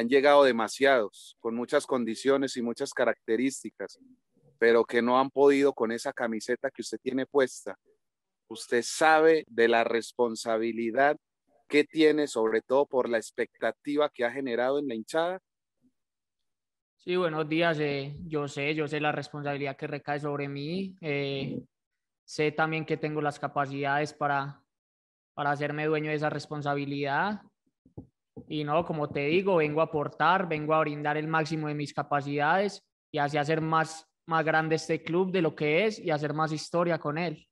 han llegado demasiados, con muchas condiciones y muchas características, pero que no han podido con esa camiseta que usted tiene puesta. Usted sabe de la responsabilidad que tiene, sobre todo por la expectativa que ha generado en la hinchada. Sí, buenos días. Eh, yo sé, yo sé la responsabilidad que recae sobre mí. Eh, sé también que tengo las capacidades para, para hacerme dueño de esa responsabilidad. Y no, como te digo, vengo a aportar, vengo a brindar el máximo de mis capacidades y así hacer más, más grande este club de lo que es y hacer más historia con él.